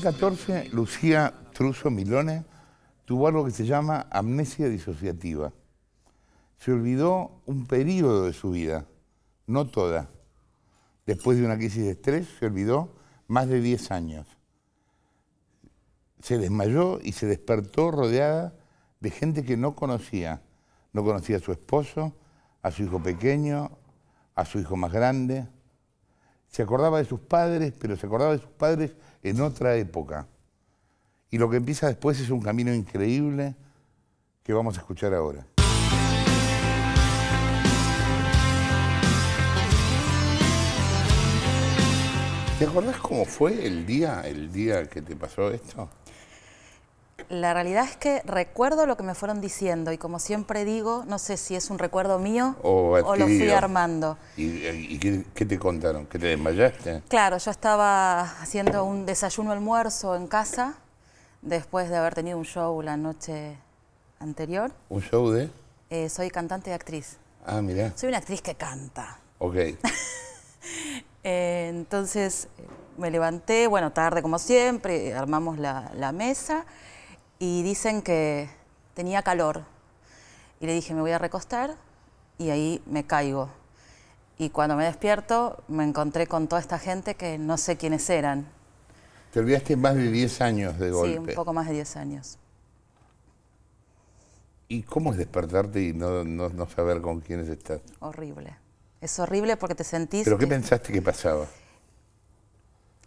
2014, Lucía Truso Milone tuvo algo que se llama amnesia disociativa. Se olvidó un periodo de su vida, no toda. Después de una crisis de estrés, se olvidó más de 10 años. Se desmayó y se despertó rodeada de gente que no conocía. No conocía a su esposo, a su hijo pequeño, a su hijo más grande. Se acordaba de sus padres, pero se acordaba de sus padres en otra época. Y lo que empieza después es un camino increíble que vamos a escuchar ahora. ¿Te acordás cómo fue el día, el día que te pasó esto? La realidad es que recuerdo lo que me fueron diciendo y como siempre digo, no sé si es un recuerdo mío o, lo fui armando. ¿Y, qué, te contaron? ¿Que te desmayaste? Claro, yo estaba haciendo un desayuno almuerzo en casa después de haber tenido un show la noche anterior. ¿Un show de? Eh, soy cantante y actriz. Ah, mira. Soy una actriz que canta. Ok. Eh, entonces eh, me levanté, bueno, tarde como siempre, armamos la, la mesa y dicen que tenía calor. Y le dije, me voy a recostar y ahí me caigo. Y cuando me despierto me encontré con toda esta gente que no sé quiénes eran. Te olvidaste más de 10 años de golpe. Sí, un poco más de 10 años. ¿Y cómo es despertarte y no, saber con quiénes estás? Horrible. Es horrible porque te sentís... ¿Pero qué pensaste que pasaba?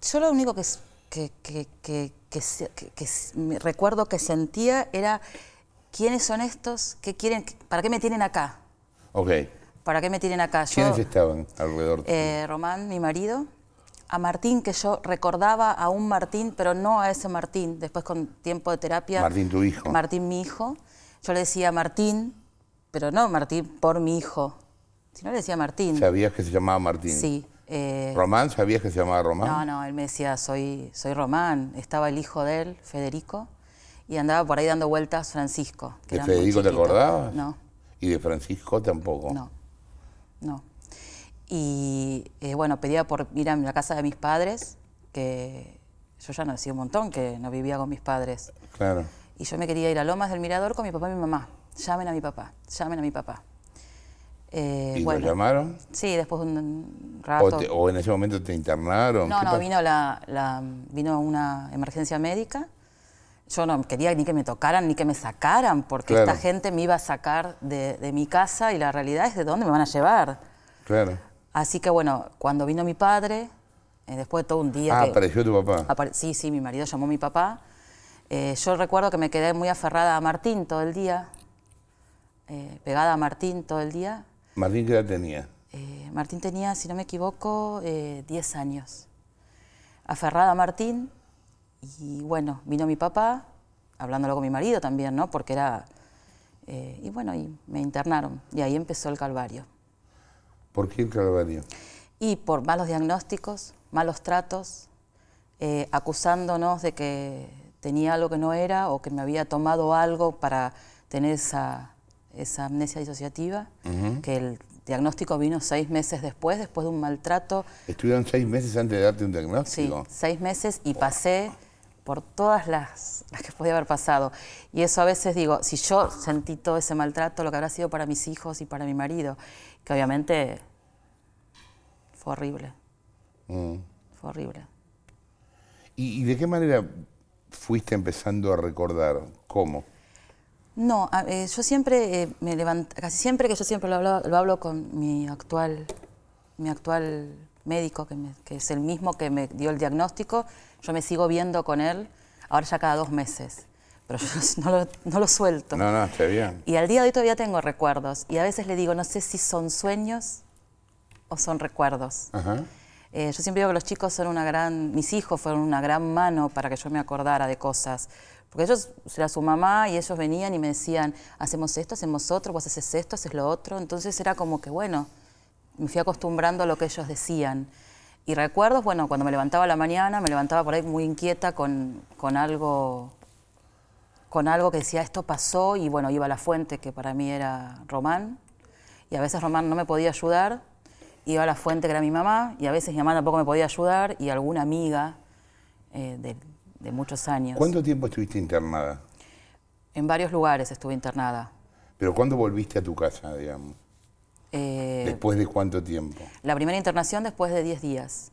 Yo lo único que que, que, que, que me recuerdo que sentía era quiénes son estos, qué quieren, para qué me tienen acá. Ok. ¿Para qué me tienen acá? ¿Quiénes estaban alrededor? de Eh, Román, mi marido, a Martín, que yo recordaba a un Martín, pero no a ese Martín, después con tiempo de terapia. Martín, tu hijo. Martín, mi hijo. Yo le decía Martín, pero no Martín por mi hijo, si no le decía Martín. ¿Sabías que se llamaba Martín? Sí. Eh, ¿Román? ¿Sabías que se llamaba Román? No, no, él me decía, soy, soy Román. Estaba el hijo de él, Federico, y andaba por ahí dando vueltas Francisco. Que ¿De Federico te acordabas? No. ¿Y de Francisco tampoco? No, no. Y eh, bueno, pedía por ir a la casa de mis padres, que yo ya no nací un montón, que no vivía con mis padres. Claro. Y yo me quería ir a Lomas del Mirador con mi papá y mi mamá. Llamen a mi papá, llamen a mi papá. Eh, ¿Y bueno, llamaron? Sí, después de un rato. O, en ese momento te internaron? No, no, vino, la, vino una emergencia médica. Yo no quería ni que me tocaran ni que me sacaran, porque esta gente me iba a sacar de, mi casa y la realidad es de dónde me van a llevar. Claro. Así que bueno, cuando vino mi padre, eh, después de todo un día. Ah, apareció tu papá. sí, sí, mi marido llamó a mi papá. Eh, yo recuerdo que me quedé muy aferrada a Martín todo el día, pegada a Martín todo el día, ¿Martín qué edad tenía? Eh, Martín tenía, si no me equivoco, 10 eh, años. Aferrada a Martín, y bueno, vino mi papá, hablándolo con mi marido también, ¿no? Porque era... Eh, y bueno, y me internaron. Y ahí empezó el calvario. ¿Por qué el calvario? Y por malos diagnósticos, malos tratos, acusándonos de que tenía algo que no era o que me había tomado algo para tener esa, esa amnesia disociativa, que el diagnóstico vino seis meses después, después de un maltrato. ¿Estuvieron seis meses antes de darte un diagnóstico? Sí, seis meses y pasé por todas las, que podía haber pasado. Y eso a veces digo, si yo sentí todo ese maltrato, lo que habrá sido para mis hijos y para mi marido, que obviamente fue horrible. Mm. Fue horrible. ¿Y de qué manera fuiste empezando a recordar? ¿Cómo? No, eh, yo siempre eh, me levanto, casi siempre que yo siempre lo hablo, lo hablo con mi actual, mi actual médico, que, es el mismo que me dio el diagnóstico, yo me sigo viendo con él, ahora ya cada dos meses, pero yo no lo, suelto. No, no, está bien. Y al día de hoy todavía tengo recuerdos, y a veces le digo, no sé si son sueños o son recuerdos. Ajá. Eh, yo siempre digo que los chicos son una gran, mis hijos fueron una gran mano para que yo me acordara de cosas. Porque ellos era su mamá y ellos venían y me decían, hacemos esto, hacemos otro, vos haces esto, haces lo otro. Entonces era como que, bueno, me fui acostumbrando a lo que ellos decían. Y recuerdo, bueno, cuando me levantaba la mañana, me levantaba por ahí muy inquieta con, con algo con algo que decía esto pasó y bueno, iba a la fuente que para mí era Román y a veces Román no me podía ayudar, iba a la fuente que era mi mamá y a veces mi mamá tampoco me podía ayudar y alguna amiga eh, de, de muchos años. ¿Cuánto tiempo estuviste internada? En varios lugares estuve internada. ¿Pero cuándo volviste a tu casa, digamos? Eh, ¿Después de cuánto tiempo? La primera internación después de 10 días.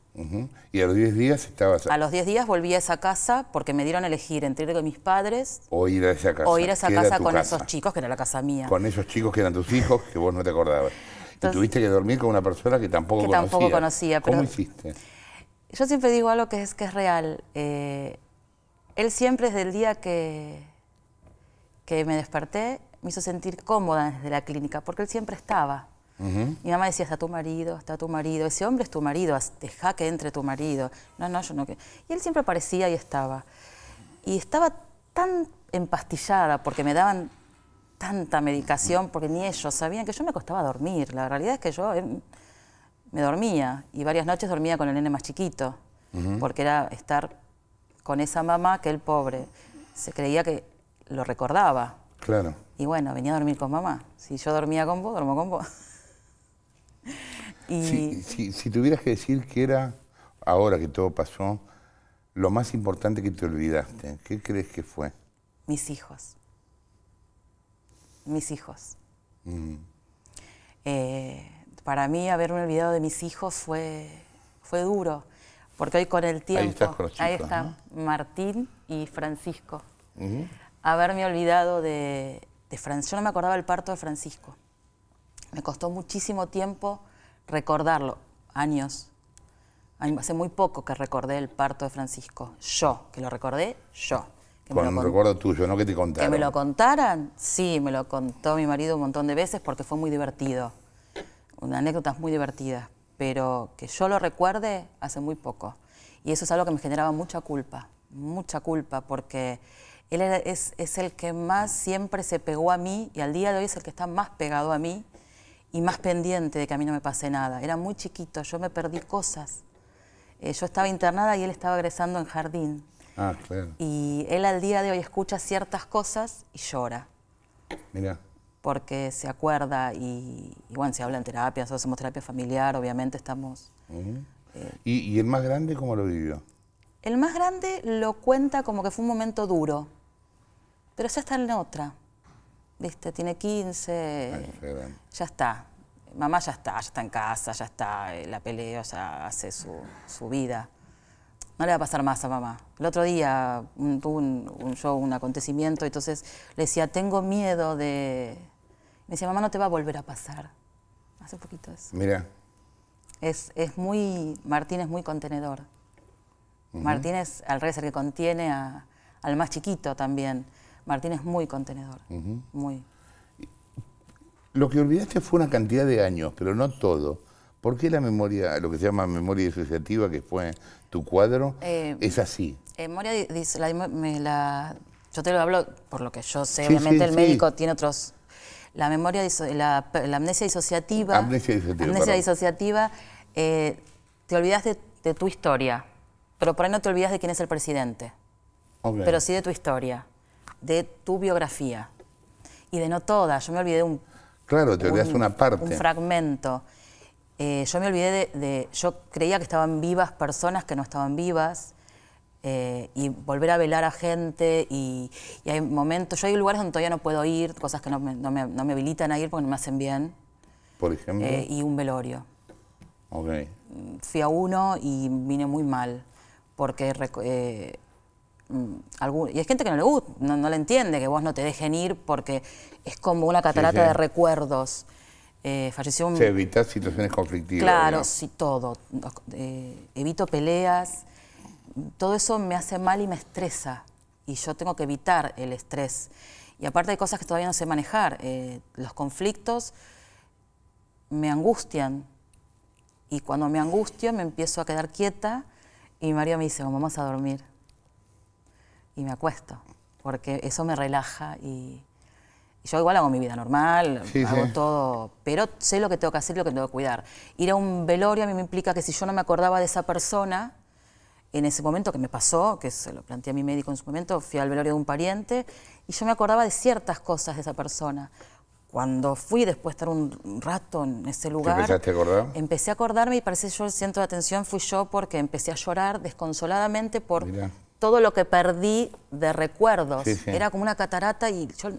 ¿Y a los 10 días estabas...? A los 10 días volví a esa casa porque me dieron a elegir entre ir con mis padres... O ir a esa casa. O ir a esa casa con esos chicos, que era la casa mía. Con esos chicos que eran tus hijos, que vos no te acordabas. y tuviste que dormir con una persona que tampoco que tampoco conocía. ¿Cómo hiciste? Yo siempre digo algo que es, que es real. Eh, él siempre desde el día que, que me desperté me hizo sentir cómoda desde la clínica, porque él siempre estaba. Mi mamá decía, está tu marido, está tu marido, ese hombre es tu marido, deja que entre tu marido. No, no, yo no Y él siempre aparecía y estaba. Y estaba tan empastillada porque me daban tanta medicación, porque ni ellos sabían que yo me costaba dormir. La realidad es que yo em, me dormía y varias noches dormía con el nene más chiquito, porque era estar con esa mamá que el pobre se creía que lo recordaba. Claro. Y bueno, venía a dormir con mamá. Si yo dormía con vos, duermo con vos. si, tuvieras que decir que era, ahora que todo pasó, lo más importante que te olvidaste, ¿qué crees que fue? Mis hijos. Mis hijos. Mm. Eh, para mí haberme olvidado de mis hijos fue, fue duro. Porque hoy con el tiempo, ahí, Martín y Francisco. Haberme olvidado de, Francisco, yo no me acordaba el parto de Francisco. Me costó muchísimo tiempo recordarlo, años. Hace muy poco que recordé el parto de Francisco. Yo, que lo recordé, yo. Bueno, con recuerdo tuyo, ¿no? Que te contaran. Que me lo contaran, sí, me lo contó mi marido un montón de veces porque fue muy divertido. Una anécdota muy divertida pero que yo lo recuerde hace muy poco. Y eso es algo que me generaba mucha culpa, mucha culpa, porque él es, el que más siempre se pegó a mí y al día de hoy es el que está más pegado a mí y más pendiente de que a mí no me pase nada. Era muy chiquito, yo me perdí cosas. Eh, yo estaba internada y él estaba egresando en jardín. Ah, claro. Y él al día de hoy escucha ciertas cosas y llora. Mira porque se acuerda y, bueno, se habla en terapia. Nosotros hacemos terapia familiar, obviamente estamos... Eh, ¿Y, el más grande cómo lo vivió? El más grande lo cuenta como que fue un momento duro, pero ya está en otra, ¿viste? Tiene 15, ya está. Mamá ya está, ya está en casa, ya está, eh, la pelea, ya hace su vida no le va a pasar más a mamá. El otro día tuvo un, show, un acontecimiento, entonces le decía, tengo miedo de... Me decía, mamá, no te va a volver a pasar. Hace poquito eso. Mira. Es, muy, Martín es muy contenedor. Martín es, al revés, el que contiene al más chiquito también. Martín es muy contenedor, muy. Lo que olvidaste fue una cantidad de años, pero no todo. ¿Por qué la memoria, lo que se llama memoria disociativa, que fue tu cuadro, eh, es así? Eh, memoria, la, yo te lo hablo por lo que yo sé, obviamente el médico tiene otros... La memoria, la, la amnesia disociativa... Amnesia disociativa, amnesia disociativa eh, te olvidas de, tu historia, pero por ahí no te olvidas de quién es el presidente. Pero sí de tu historia, de tu biografía. Y de no toda, yo me olvidé de un... Claro, te olvidas una parte. Un fragmento. Eh, yo me olvidé de, Yo creía que estaban vivas personas que no estaban vivas. Eh, y volver a velar a gente y, hay momentos, yo hay lugares donde todavía no puedo ir, cosas que no me, no me, no me habilitan a ir porque no me hacen bien. Por ejemplo. Eh, y un velorio. Ok. Fui a uno y vine muy mal, porque mm, algún, y hay gente que no le gusta, no, le entiende que vos no te dejen ir porque es como una catarata de recuerdos. Eh, falleció un... Se evita situaciones conflictivas. Claro, sí, todo. Eh, evito peleas. Todo eso me hace mal y me estresa. Y yo tengo que evitar el estrés. Y aparte hay cosas que todavía no sé manejar. Eh, los conflictos me angustian. Y cuando me angustio me empiezo a quedar quieta y María me dice, vamos a dormir. Y me acuesto, porque eso me relaja y yo igual hago mi vida normal, hago todo, pero sé lo que tengo que hacer y lo que tengo que cuidar. Ir a un velorio a mí me implica que si yo no me acordaba de esa persona, en ese momento que me pasó, que se lo planteé a mi médico en su momento, fui al velorio de un pariente y yo me acordaba de ciertas cosas de esa persona. Cuando fui después de estar un rato en ese lugar, empecé a acordarme y parece yo el centro de atención fui yo porque empecé a llorar desconsoladamente por todo lo que perdí de recuerdos. Era como una catarata y yo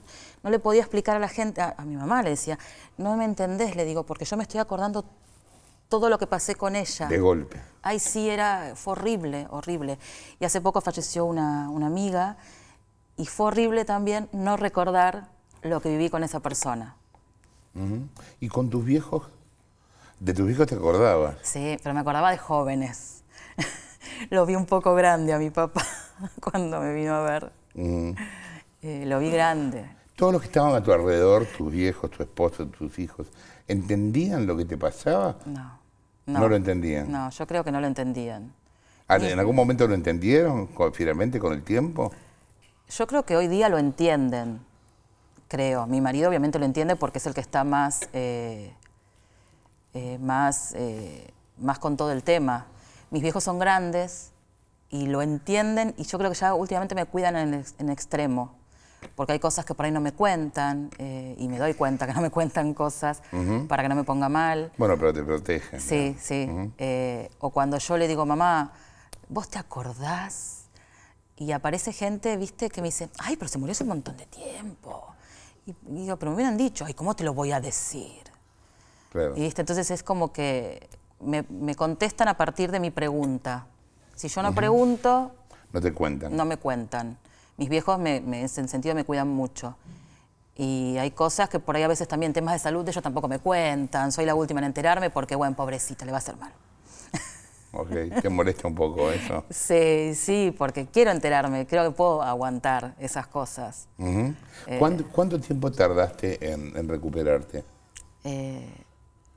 no le podía explicar a la gente, a, mi mamá le decía, no me entendés, le digo, porque yo me estoy acordando todo lo que pasé con ella. De golpe. Ay, sí, era, fue horrible, horrible. Y hace poco falleció una, una amiga y fue horrible también no recordar lo que viví con esa persona. ¿Y con tus viejos? ¿De tus viejos te acordabas? Sí, pero me acordaba de jóvenes lo vi un poco grande a mi papá cuando me vino a ver. Mm. Eh, lo vi grande. Todos los que estaban a tu alrededor, tus viejos, tu esposo, tus hijos, ¿entendían lo que te pasaba? No. No, lo entendían. No, yo creo que no lo entendían. Ah, ¿En algún momento lo entendieron, finalmente, con el tiempo? Yo creo que hoy día lo entienden, creo. Mi marido obviamente lo entiende porque es el que está más, eh, eh, más, más con todo el tema mis viejos son grandes y lo entienden y yo creo que ya últimamente me cuidan en, extremo, porque hay cosas que por ahí no me cuentan eh, y me doy cuenta que no me cuentan cosas para que no me ponga mal. Bueno, pero te protegen. Sí, sí. Eh, o cuando yo le digo, mamá, ¿vos te acordás? Y aparece gente, viste, que me dice, ay, pero se murió hace un montón de tiempo. Y, y digo, pero me hubieran dicho, ay, ¿cómo te lo voy a decir? Claro. Y, ¿viste? Entonces es como que me, contestan a partir de mi pregunta. Si yo no pregunto... No te cuentan. No me cuentan. Mis viejos me, en ese sentido me cuidan mucho. Y hay cosas que por ahí a veces también, temas de salud, ellos tampoco me cuentan. Soy la última en enterarme porque, bueno, pobrecita, le va a hacer mal. Ok, te molesta un poco eso. Sí, sí, porque quiero enterarme, creo que puedo aguantar esas cosas. Eh, ¿Cuánto, tiempo tardaste en, recuperarte? Eh,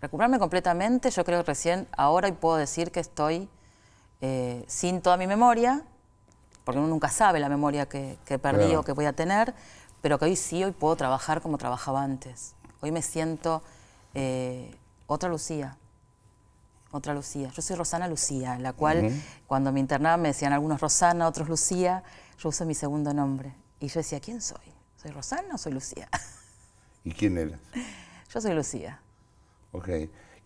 Recuperarme completamente, yo creo que recién ahora y puedo decir que estoy eh, sin toda mi memoria, porque uno nunca sabe la memoria que, he perdí o que voy a tener, pero que hoy sí, hoy puedo trabajar como trabajaba antes. Hoy me siento eh, otra Lucía, otra Lucía. Yo soy Rosana Lucía, la cual cuando me internaba me decían algunos Rosana, otros Lucía, yo usé mi segundo nombre. Y yo decía, ¿quién soy? ¿Soy Rosana o soy Lucía? ¿Y quién eres Yo soy Lucía. Ok.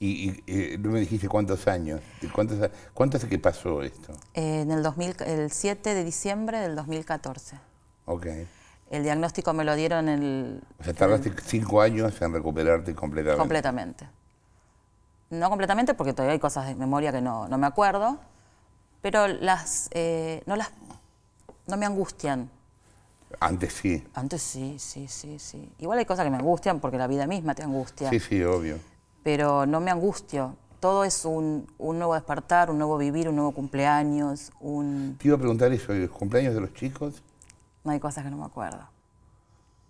Y, y, no me dijiste cuántos años, cuántos, ¿cuánto hace que pasó esto? en el, el 7 de diciembre del 2014. Ok. El diagnóstico me lo dieron el... O sea, tardaste cinco años en recuperarte completamente. Completamente. No completamente porque todavía hay cosas de memoria que no, no me acuerdo, pero las, eh, no, las, no me angustian. Antes sí. Antes sí, sí, sí, sí. Igual hay cosas que me angustian porque la vida misma te angustia. Sí, sí, obvio pero no me angustio. Todo es un, nuevo despertar, un nuevo vivir, un nuevo cumpleaños, un... Te iba a preguntar eso, ¿los cumpleaños de los chicos? No hay cosas que no me acuerdo.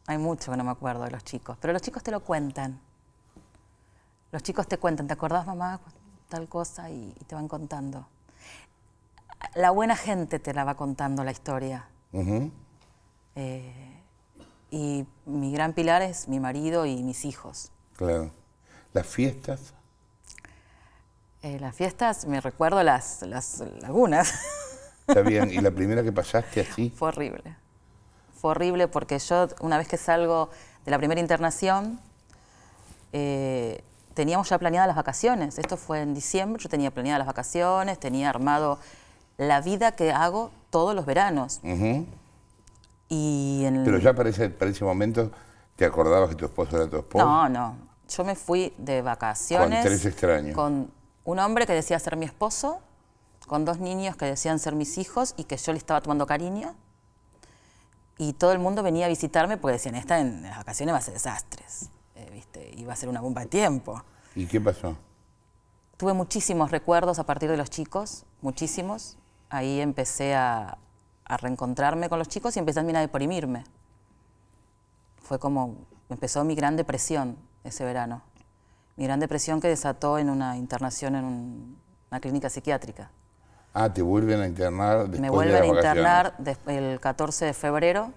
Hay mucho que no me acuerdo de los chicos, pero los chicos te lo cuentan. Los chicos te cuentan, ¿te acordás mamá? Tal cosa y, te van contando. La buena gente te la va contando la historia. Eh, y mi gran pilar es mi marido y mis hijos. Claro. ¿Las fiestas? Eh, las fiestas, me recuerdo las, las lagunas. Está bien, ¿y la primera que pasaste así? Fue horrible. Fue horrible porque yo, una vez que salgo de la primera internación, eh, teníamos ya planeadas las vacaciones. Esto fue en diciembre, yo tenía planeadas las vacaciones, tenía armado la vida que hago todos los veranos. y Pero ya para para ese momento, ¿te acordabas que tu esposo era tu esposo? No, no, yo me fui de vacaciones. Con un hombre que decía ser mi esposo, con dos niños que decían ser mis hijos y que yo le estaba tomando cariño. Y todo el mundo venía a visitarme porque decían, esta en las vacaciones va a ser desastres. Eh, ¿viste? Iba a ser una bomba de tiempo. ¿Y qué pasó? Tuve muchísimos recuerdos a partir de los chicos, muchísimos. Ahí empecé a, a reencontrarme con los chicos y empecé también a deprimirme. Fue como, empezó mi gran depresión ese verano. Mi gran depresión que desató en una internación en una clínica psiquiátrica. Ah, te vuelven a internar después Me vuelven a internar el 14 de febrero.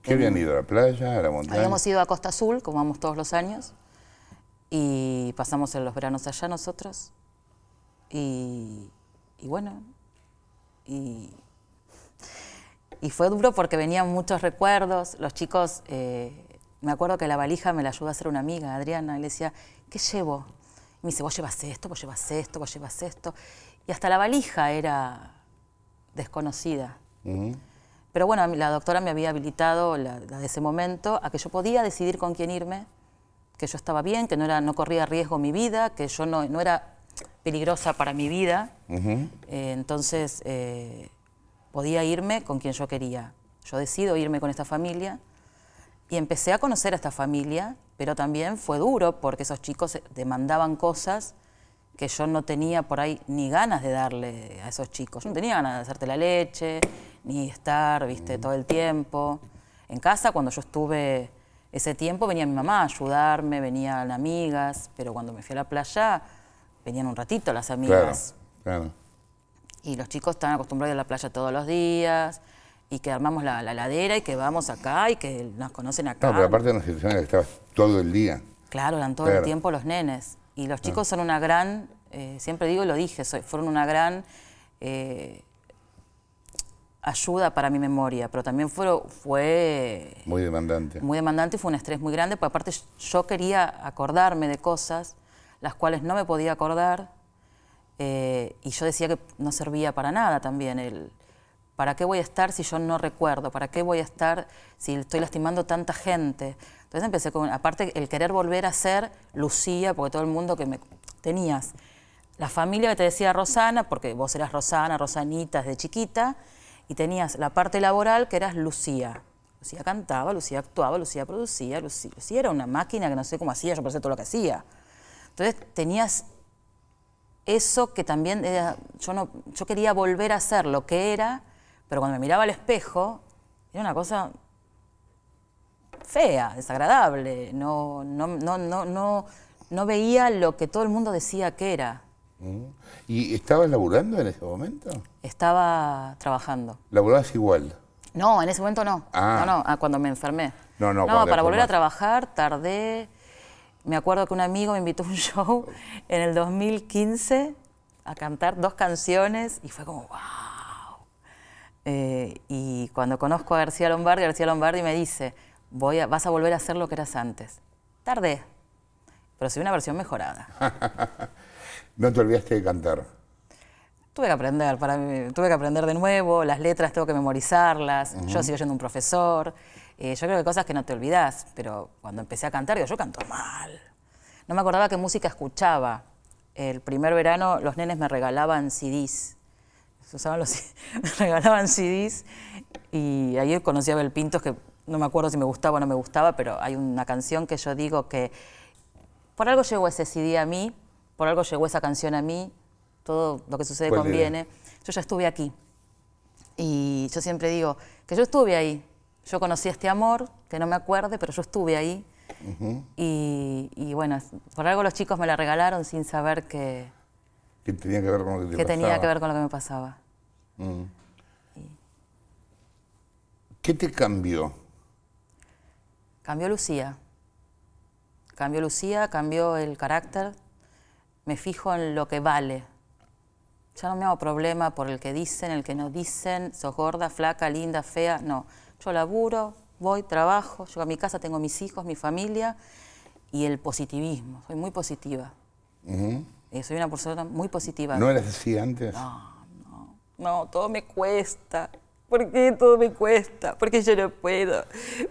¿Qué habían ido? ¿A la playa? ¿A la montaña? Habíamos ido a Costa Azul, como vamos todos los años. Y pasamos los veranos allá nosotros. Y, bueno, y, fue duro porque venían muchos recuerdos. Los chicos eh, me acuerdo que la valija me la ayudó a hacer una amiga, Adriana, y le decía, ¿qué llevo? Y me dice, vos llevas esto, vos llevas esto, vos llevas esto. Y hasta la valija era desconocida. Pero bueno, la doctora me había habilitado, la, de ese momento, a que yo podía decidir con quién irme, que yo estaba bien, que no, era, no corría riesgo mi vida, que yo no, era peligrosa para mi vida. Eh, entonces, eh, podía irme con quien yo quería. Yo decido irme con esta familia y empecé a conocer a esta familia, pero también fue duro porque esos chicos eh, demandaban cosas que yo no tenía por ahí ni ganas de darle a esos chicos. Yo no tenía ganas de hacerte la leche, ni estar, viste, mm. todo el tiempo. En casa, cuando yo estuve ese tiempo, venía mi mamá a ayudarme, venían amigas, pero cuando me fui a la playa, venían un ratito las amigas. Claro, claro. Y los chicos estaban acostumbrados a a la playa todos los días, y que armamos la, la ladera y que vamos acá y que nos conocen acá. No, pero aparte de una que estabas todo el día. Claro, eran todo el tiempo los nenes. Y los ah. chicos son una gran, eh, siempre digo lo dije, fueron una gran eh, ayuda para mi memoria, pero también fue, fue... Muy demandante. Muy demandante y fue un estrés muy grande, porque aparte yo quería acordarme de cosas las cuales no me podía acordar eh, y yo decía que no servía para nada también el ¿Para qué voy a estar si yo no recuerdo? ¿Para qué voy a estar si estoy lastimando tanta gente? Entonces empecé con, aparte, el querer volver a ser Lucía, porque todo el mundo que me tenías, la familia que te decía Rosana, porque vos eras Rosana, Rosanita desde chiquita, y tenías la parte laboral que eras Lucía. Lucía cantaba, Lucía actuaba, Lucía producía, Lucía, era una máquina que no sé cómo hacía, yo parecía todo lo que hacía. Entonces tenías eso que también yo, no, yo quería volver a ser lo que era pero cuando me miraba al espejo, era una cosa fea, desagradable, no, no, no, no, no, veía lo que todo el mundo decía que era. Mm. ¿Y estabas laburando en ese momento? Estaba trabajando. ¿Laburabas igual? No, en ese momento no. Ah. No, no, ah, cuando me enfermé. No, no, para volver a trabajar tardé. Me acuerdo que un amigo me invitó a un show en el 2015 a cantar dos canciones y fue como, wow eh, y cuando conozco a García Lombardi, García Lombardi me dice, Voy vas a volver a hacer lo que eras antes. Tardé, pero soy una versión mejorada. ¿No te olvidaste de cantar? Tuve que aprender, tuve que aprender de nuevo, las letras tengo que memorizarlas, yo sigo siendo un profesor, eh, yo creo que cosas que no te olvidas, pero cuando empecé a cantar, digo, yo canto mal. No me acordaba qué música escuchaba. El primer verano los nenes me regalaban CDs me regalaban CDs y ahí conocí a Belpintos que no me acuerdo si me gustaba o no me gustaba, pero hay una canción que yo digo que por algo llegó ese CD a mí, por algo llegó esa canción a mí, todo lo que sucede conviene. Yo ya estuve aquí y yo siempre digo que yo estuve ahí, yo conocí este amor, que no me acuerde, pero yo estuve ahí. y, bueno, por algo los chicos me la regalaron sin saber que, que ver con lo que, que tenía que ver con lo que me pasaba. Mm. ¿Qué te cambió? Cambió Lucía. Cambió Lucía, cambió el carácter. Me fijo en lo que vale. Ya no me hago problema por el que dicen, el que no dicen, Soy gorda, flaca, linda, fea. No, yo laburo, voy, trabajo, yo a mi casa tengo mis hijos, mi familia y el positivismo. Soy muy positiva. Eh, soy una persona muy positiva. ¿No eras así antes? No no, todo me cuesta. ¿Por qué todo me cuesta? Porque yo no puedo.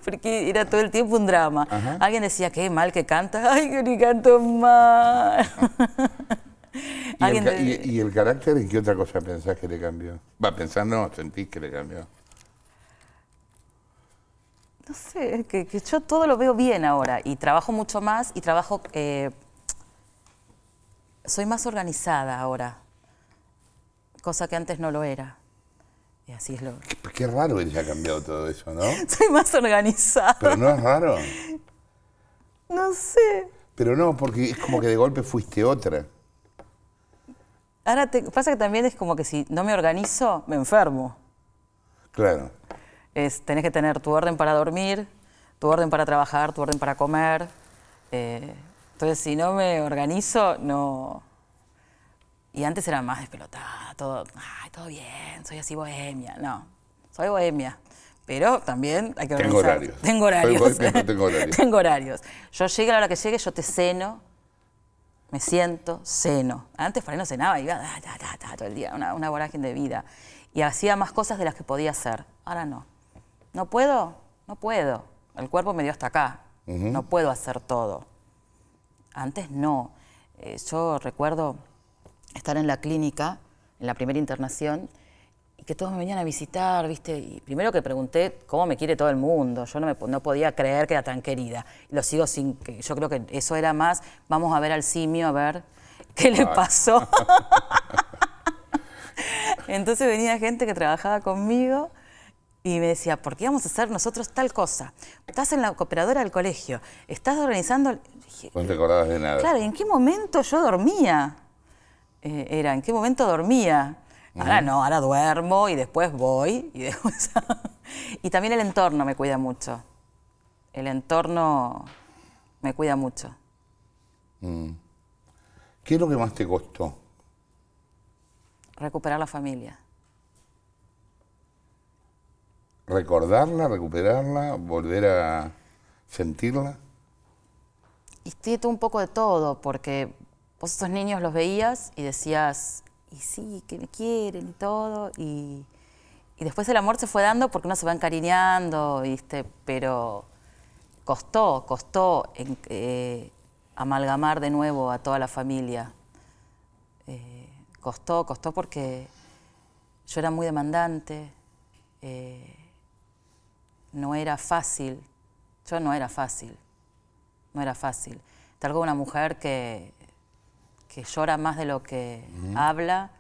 Porque era todo el tiempo un drama. Alguien decía, qué mal que canta. Ay, que ni canto más! ¿Y, el, y, carácter en qué otra cosa pensás que le cambió? Va, pensar no, sentís que le cambió. No sé, que, que, yo todo lo veo bien ahora y trabajo mucho más y trabajo... Eh, soy más organizada ahora cosa que antes no lo era. Y así es lo... Qué, qué raro que haya cambiado todo eso, ¿no? Soy más organizada. Pero no es raro. No sé. Pero no, porque es como que de golpe fuiste otra. Ahora te pasa que también es como que si no me organizo, me enfermo. Claro. Es, tenés que tener tu orden para dormir, tu orden para trabajar, tu orden para comer. Eh, entonces, si no me organizo, no, y antes era más despelotada, todo, todo bien, soy así bohemia. No, soy bohemia. Pero también hay que organizar. Tengo horarios. Tengo horarios. tengo horarios. tengo horarios. Yo llegué a la hora que llegue, yo te ceno, me siento, ceno. Antes por ahí no cenaba, iba da, todo el día, una, vorágine de vida. Y hacía más cosas de las que podía hacer. Ahora no. ¿No puedo? No puedo. El cuerpo me dio hasta acá. No puedo hacer todo. Antes no. Eh, yo recuerdo estar en la clínica, en la primera internación, y que todos me venían a visitar, ¿viste? Y primero que pregunté cómo me quiere todo el mundo. Yo no, no podía creer que era tan querida. Lo sigo sin. Que, yo creo que eso era más. Vamos a ver al simio, a ver qué le pasó. Entonces venía gente que trabajaba conmigo y me decía, ¿por qué vamos a hacer nosotros tal cosa? Estás en la cooperadora del colegio, estás organizando... no te acordabas de nada. Claro, ¿y en qué momento yo dormía? Eh, era en qué momento dormía. Ahora no, ahora duermo y después voy y y también el entorno me cuida mucho. El entorno me cuida mucho. Mm. ¿Qué es lo que más te costó? Recuperar la familia. ¿Recordarla, recuperarla, volver a sentirla? Y un poco de todo, porque vos esos niños los veías y decías, y sí, que me quieren y todo, y, después el amor se fue dando porque uno se va encariñando, Pero costó, costó eh, amalgamar de nuevo a toda la familia. Eh, costó, costó porque yo era muy demandante, eh, no era fácil, yo no era fácil, no era fácil. como una mujer que que llora más de lo que habla,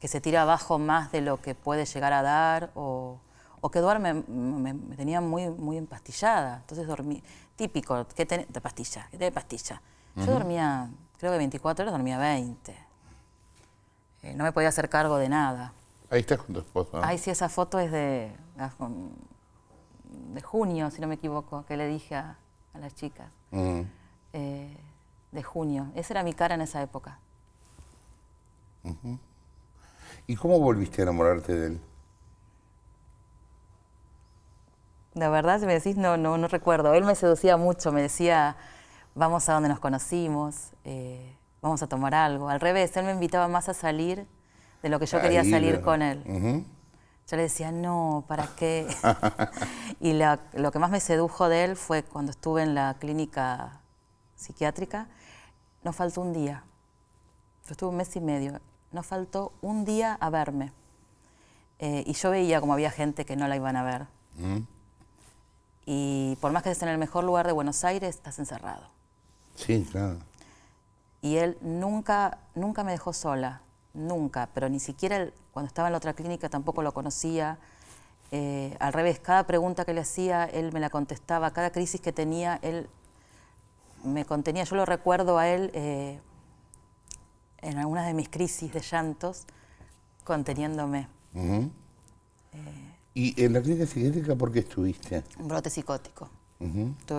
que se tira abajo más de lo que puede llegar a dar, o, que duerme, me, tenía muy, muy empastillada, entonces dormí, típico, ¿qué tiene de pastilla? ¿Qué tiene pastilla? Yo dormía, creo que 24 horas, dormía 20. Eh, no me podía hacer cargo de nada. Ahí estás con tu esposa. Ahí sí, esa foto es de, ah, de junio, si no me equivoco, que le dije a, las chicas de junio. Esa era mi cara en esa época. ¿Y cómo volviste a enamorarte de él? La verdad, si me decís, no, no, no recuerdo. Él me seducía mucho, me decía, vamos a donde nos conocimos, eh, vamos a tomar algo. Al revés, él me invitaba más a salir de lo que yo quería salir con él. Yo le decía, no, ¿para qué? y lo que más me sedujo de él fue cuando estuve en la clínica psiquiátrica, nos faltó un día. Yo estuve un mes y medio. nos faltó un día a verme. Eh, y yo veía como había gente que no la iban a ver. Mm. Y por más que estés en el mejor lugar de Buenos Aires, estás encerrado. Sí, claro. Y él nunca, nunca me dejó sola, nunca, pero ni siquiera cuando estaba en la otra clínica tampoco lo conocía. Eh, al revés, cada pregunta que le hacía, él me la contestaba, cada crisis que tenía, él me contenía. Yo lo recuerdo a él eh, en algunas de mis crisis de llantos, conteniéndome. Eh, ¿Y en la clínica psiquiátrica por qué estuviste? Un brote psicótico.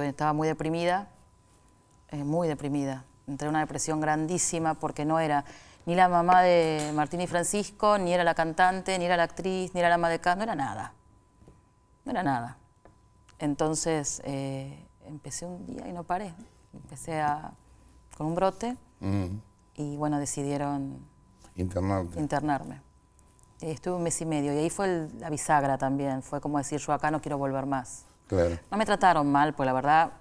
estaba muy deprimida, eh, muy deprimida. Entré en una depresión grandísima porque no era ni la mamá de Martín y Francisco, ni era la cantante, ni era la actriz, ni era la ama de casa, no era nada. No era nada. Entonces empecé un día y no paré empecé con un brote y bueno, decidieron internarme. Eh, estuve un mes y medio y ahí fue la bisagra también, fue como decir yo acá no quiero volver más. No me trataron mal, pues la verdad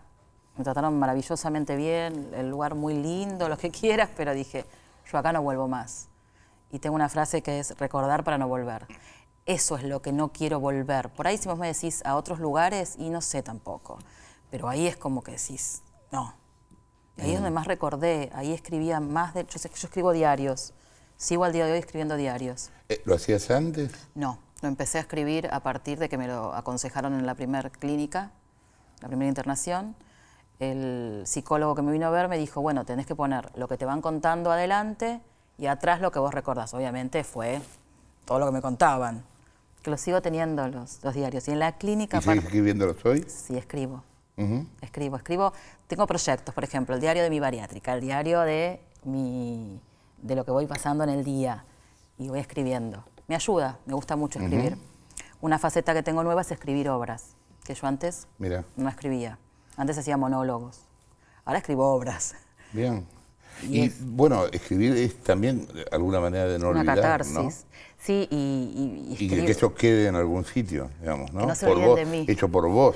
me trataron maravillosamente bien, el lugar muy lindo, lo que quieras, pero dije yo acá no vuelvo más. Y tengo una frase que es recordar para no volver. Eso es lo que no quiero volver. Por ahí si vos me decís a otros lugares y no sé tampoco, pero ahí es como que decís, no. ahí es em. donde más recordé, ahí escribía más de... Yo, yo escribo diarios, sigo al día de hoy escribiendo diarios. Eh, ¿Lo hacías antes? No, lo empecé a escribir a partir de que me lo aconsejaron en la primera clínica, la primera internación. El psicólogo que me vino a ver me dijo, bueno, tenés que poner lo que te van contando adelante y atrás lo que vos recordás. Obviamente fue todo lo que me contaban, que lo sigo teniendo los, los diarios. Y en la clínica... ¿Y sigues escribiéndolos hoy? Sí, escribo. Escribo, escribo, tengo proyectos, por ejemplo, el diario de mi bariátrica, el diario de, mi, de lo que voy pasando en el día y voy escribiendo. Me ayuda, me gusta mucho escribir. Una faceta que tengo nueva es escribir obras, que yo antes no escribía. Antes hacía monólogos. Ahora escribo obras. Bien. Y, bueno, escribir es también alguna manera de no una catarsis. Sí, y, que eso quede en algún sitio, digamos, ¿no? por vos, Hecho por vos.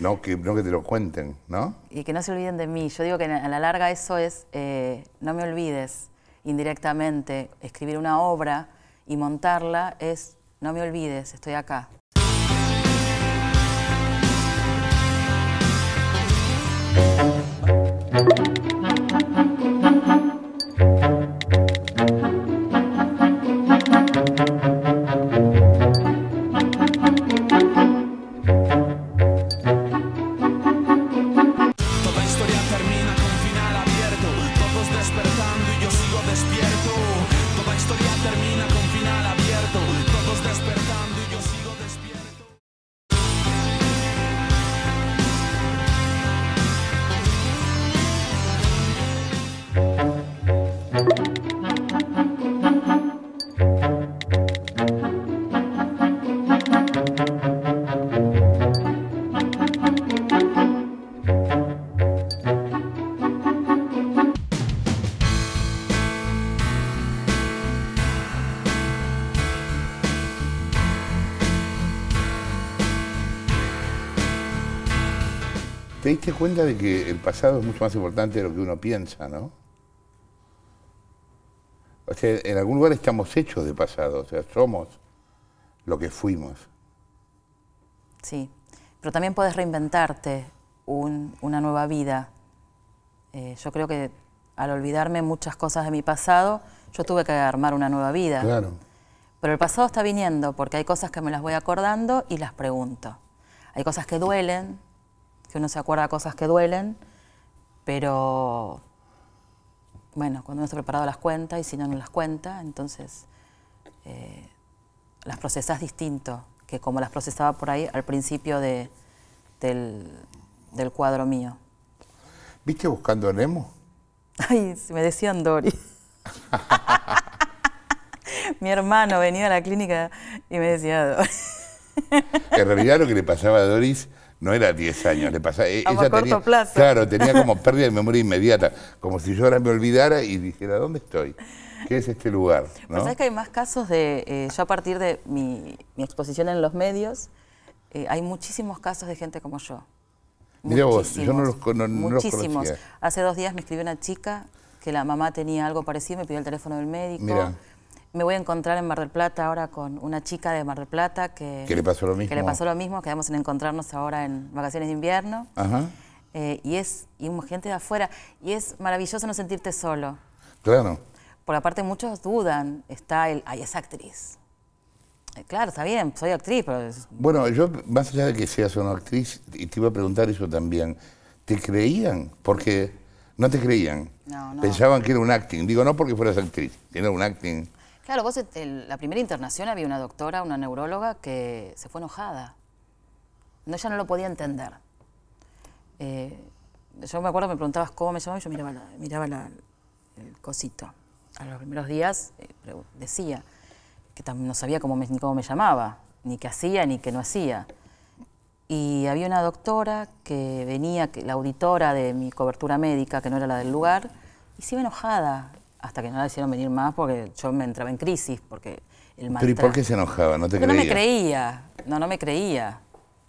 No que, te lo cuenten, ¿no? Y que no se olviden de mí. Yo digo que a la larga eso es, eh, no me olvides, indirectamente, escribir una obra y montarla es, no me olvides, estoy acá. te diste cuenta de que el pasado es mucho más importante de lo que uno piensa, ¿no? en algún lugar estamos hechos de pasado, o sea, somos lo que fuimos. Sí, pero también puedes reinventarte una nueva vida. Eh, yo creo que al olvidarme muchas cosas de mi pasado, yo tuve que armar una nueva vida. Claro. Pero el pasado está viniendo porque hay cosas que me las voy acordando y las pregunto. Hay cosas que duelen, que uno se acuerda de cosas que duelen, pero bueno, cuando uno está preparado las cuentas, y si no, no las cuenta, entonces eh, las procesas distinto que como las procesaba por ahí al principio del, cuadro mío. ¿Viste Buscando a Nemo? Ay, me decían Doris. Mi hermano venía a la clínica y me decía Doris. en realidad lo que le pasaba a Doris no era 10 años, le pasaba. Eh, a corto plazo. Claro, tenía como pérdida de memoria inmediata, como si yo ahora me olvidara y dijera, ¿dónde estoy? ¿Qué es este lugar? Pues, sabes que hay más casos de. Eh, yo, a partir de mi, exposición en los medios, eh, hay muchísimos casos de gente como yo. Mira vos, yo no los, no, muchísimos. Hace dos días me escribió una chica que la mamá tenía algo parecido, me pidió el teléfono del médico. Me voy a encontrar en Mar del Plata ahora con una chica de Mar del Plata que... le pasó lo mismo? Que le pasó lo mismo, quedamos en encontrarnos ahora en vacaciones de invierno. Ajá. Eh, y es, y gente de afuera, y es maravilloso no sentirte solo. Claro. Por la parte, muchos dudan, está el, ay, es actriz. Eh, claro, está bien, soy actriz, pero... Bueno, yo, más allá de que seas una actriz, y te iba a preguntar eso también, ¿te creían? Porque no te creían. No, no. Pensaban que era un acting. Digo, no porque fueras actriz, era un acting. Claro, vos, en la primera internación había una doctora, una neuróloga, que se fue enojada. No, ella no lo podía entender. Eh, yo me acuerdo, me preguntabas cómo me llamaba, y yo miraba, miraba el cosito. A los primeros días eh, decía que no sabía cómo ni cómo me llamaba, ni qué hacía, ni qué no hacía. Y había una doctora que venía, que, la auditora de mi cobertura médica, que no era la del lugar, y se iba enojada hasta que no la hicieron venir más porque yo me entraba en crisis, porque el ¿Pero y por qué se enojaba? ¿No te creía? no me creía, no, no me creía.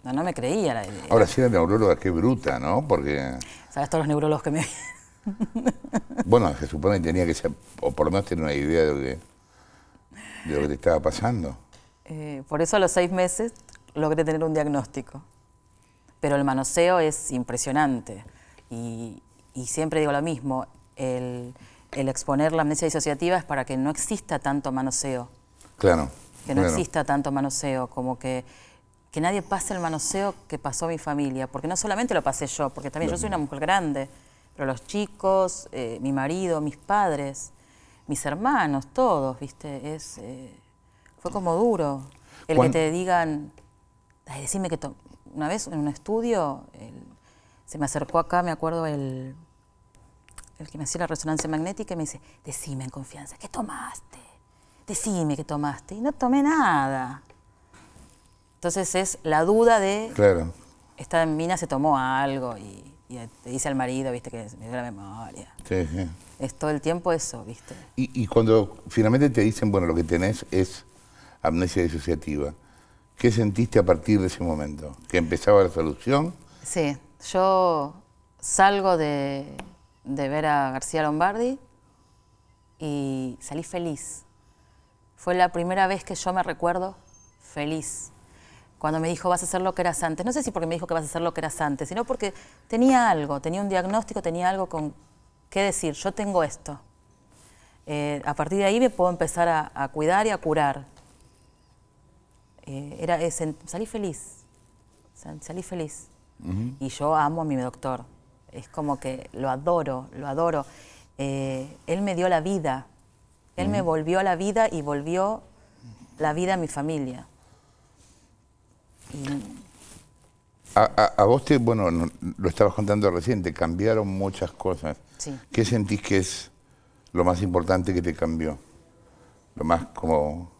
No, no me creía. La, idea. Ahora sí, la neuróloga, qué bruta, ¿no? Porque... Sabes todos los neurólogos que me... bueno, se supone que tenía que ser, o por lo menos tener una idea de lo que, de que te estaba pasando. Eh, por eso a los seis meses logré tener un diagnóstico. Pero el manoseo es impresionante. Y, y siempre digo lo mismo, el, el exponer la amnesia disociativa es para que no exista tanto manoseo. Claro. Que no exista tanto manoseo, como que, que nadie pase el manoseo que pasó mi familia, porque no solamente lo pasé yo, porque también yo soy una mujer grande, pero los chicos, eh, mi marido, mis padres, mis hermanos, todos, ¿viste? Es, eh, fue como duro. El que te digan, decirme decime que una vez en un estudio, se me acercó acá, me acuerdo, el el que me hacía la resonancia magnética, me dice, decime en confianza, ¿qué tomaste? Decime ¿qué tomaste. Y no tomé nada. Entonces es la duda de... Claro. Esta mina se tomó algo y, te dice al marido, viste, que me dio la memoria. Sí, sí. Es todo el tiempo eso, viste. Y, y cuando finalmente te dicen, bueno, lo que tenés es amnesia disociativa, ¿qué sentiste a partir de ese momento? ¿Que empezaba la solución? Sí, yo salgo de, de ver a García Lombardi y salí feliz. Fue la primera vez que yo me recuerdo feliz. Cuando me dijo, vas a hacer lo que eras antes. No sé si porque me dijo que vas a hacer lo que eras antes, sino porque tenía algo, tenía un diagnóstico, tenía algo con qué decir, yo tengo esto. Eh, a partir de ahí me puedo empezar a, cuidar y a curar. Eh, era, eh, salí feliz, salí feliz. Y yo amo a mi doctor es como que lo adoro, lo adoro. Eh, él me dio la vida, él me volvió a la vida y volvió la vida a mi familia. A, vos te, bueno, lo estabas contando reciente, cambiaron muchas cosas. ¿Qué sentís que es lo más importante que te cambió? Lo más como...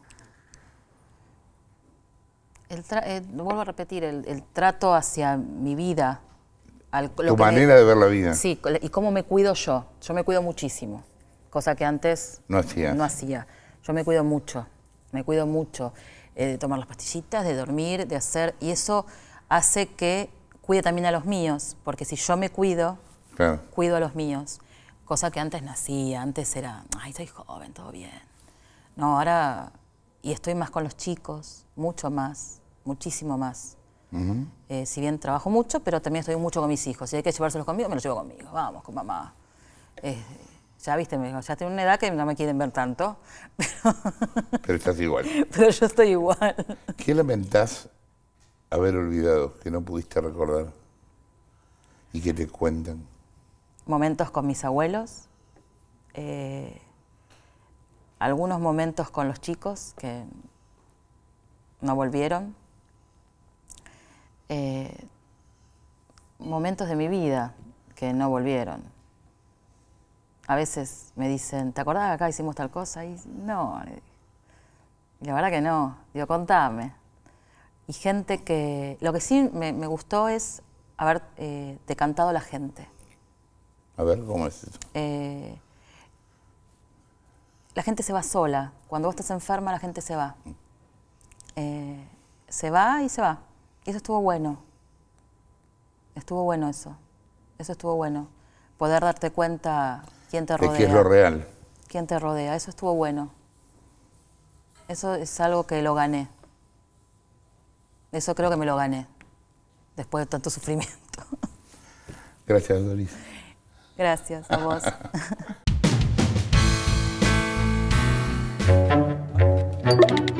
El eh, vuelvo a repetir, el trato hacia mi vida, tu manera de ver la vida. Sí, y cómo me cuido yo. Yo me cuido muchísimo, cosa que antes no hacía. No hacía. Yo me cuido mucho, me cuido mucho eh, de tomar las pastillitas, de dormir, de hacer, y eso hace que cuide también a los míos, porque si yo me cuido, cuido a los míos, cosa que antes nacía, antes era, ay, soy joven, todo bien. No, ahora, y estoy más con los chicos, mucho más, muchísimo más. Eh, si bien trabajo mucho, pero también estoy mucho con mis hijos. Si hay que llevárselos conmigo, me los llevo conmigo. Vamos, con mamá. Eh, ya viste, ya tengo una edad que no me quieren ver tanto. Pero, estás igual. Pero yo estoy igual. ¿Qué lamentás haber olvidado, que no pudiste recordar y que te cuentan? Momentos con mis abuelos, eh, algunos momentos con los chicos que no volvieron, eh, momentos de mi vida que no volvieron. A veces me dicen, ¿te acordás que acá hicimos tal cosa? Y no, y la verdad que no, digo, contame. Y gente que, lo que sí me, gustó es haber eh, decantado a la gente. A ver, ¿cómo es eso? Eh, la gente se va sola. Cuando vos estás enferma, la gente se va. Mm. se va y se va eso estuvo bueno. Estuvo bueno eso. Eso estuvo bueno. Poder darte cuenta quién te rodea. qué es lo real. Quién te rodea. Eso estuvo bueno. Eso es algo que lo gané. Eso creo que me lo gané. Después de tanto sufrimiento. Gracias, Doris. Gracias a vos.